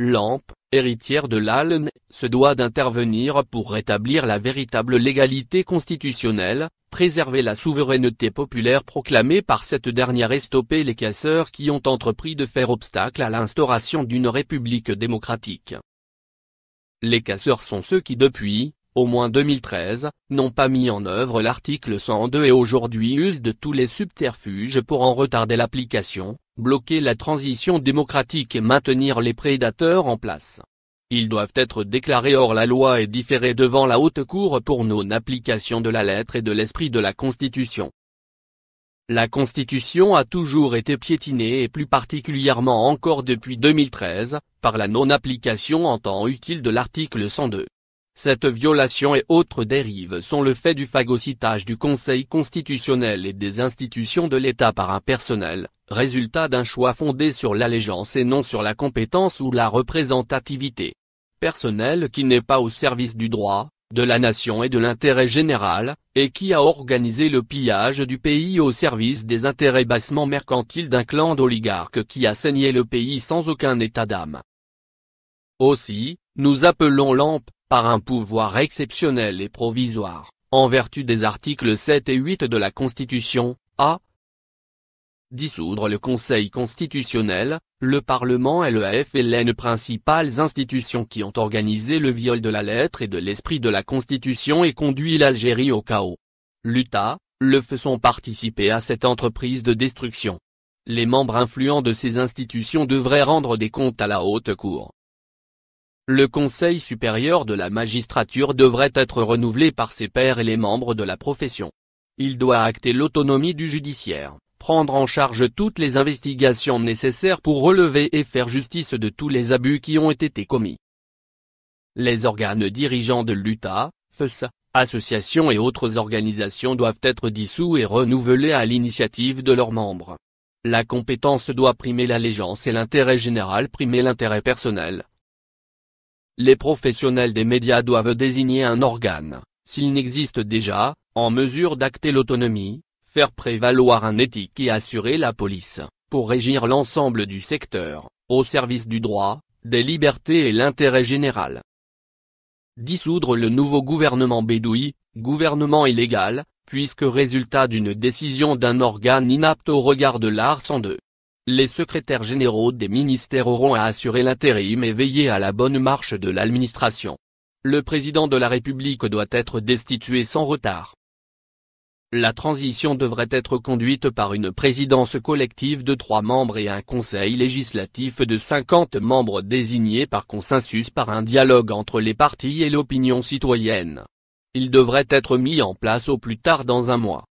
Lampe, héritière de l'Allen, se doit d'intervenir pour rétablir la véritable légalité constitutionnelle, préserver la souveraineté populaire proclamée par cette dernière et stopper les casseurs qui ont entrepris de faire obstacle à l'instauration d'une république démocratique. Les casseurs sont ceux qui depuis, au moins 2013, n'ont pas mis en œuvre l'article 102 et aujourd'hui usent de tous les subterfuges pour en retarder l'application, bloquer la transition démocratique et maintenir les prédateurs en place. Ils doivent être déclarés hors la loi et différés devant la haute cour pour non-application de la lettre et de l'esprit de la Constitution. La Constitution a toujours été piétinée et plus particulièrement encore depuis 2013, par la non-application en temps utile de l'article 102. Cette violation et autres dérives sont le fait du phagocytage du Conseil constitutionnel et des institutions de l'État par un personnel, résultat d'un choix fondé sur l'allégeance et non sur la compétence ou la représentativité Personnel qui n'est pas au service du droit, de la nation et de l'intérêt général, et qui a organisé le pillage du pays au service des intérêts bassement mercantiles d'un clan d'oligarques qui a saigné le pays sans aucun état d'âme. Aussi, nous appelons l'AMP, par un pouvoir exceptionnel et provisoire, en vertu des articles 7 et 8 de la Constitution, à dissoudre le Conseil constitutionnel, le Parlement et le FLN principales institutions qui ont organisé le viol de la lettre et de l'esprit de la Constitution et conduit l'Algérie au chaos. L'Utah, le feu ont participé à cette entreprise de destruction. Les membres influents de ces institutions devraient rendre des comptes à la haute cour. Le Conseil supérieur de la magistrature devrait être renouvelé par ses pairs et les membres de la profession. Il doit acter l'autonomie du judiciaire prendre en charge toutes les investigations nécessaires pour relever et faire justice de tous les abus qui ont été commis. Les organes dirigeants de l'UTA, FESA, associations et autres organisations doivent être dissous et renouvelés à l'initiative de leurs membres. La compétence doit primer l'allégeance et l'intérêt général primer l'intérêt personnel. Les professionnels des médias doivent désigner un organe, s'il n'existe déjà, en mesure d'acter l'autonomie, faire prévaloir un éthique et assurer la police, pour régir l'ensemble du secteur, au service du droit, des libertés et l'intérêt général. Dissoudre le nouveau gouvernement Bédoui, gouvernement illégal, puisque résultat d'une décision d'un organe inapte au regard de l'art 102. Les secrétaires généraux des ministères auront à assurer l'intérim et veiller à la bonne marche de l'administration. Le président de la République doit être destitué sans retard. La transition devrait être conduite par une présidence collective de trois membres et un conseil législatif de 50 membres désignés par consensus par un dialogue entre les partis et l'opinion citoyenne. Il devrait être mis en place au plus tard dans un mois.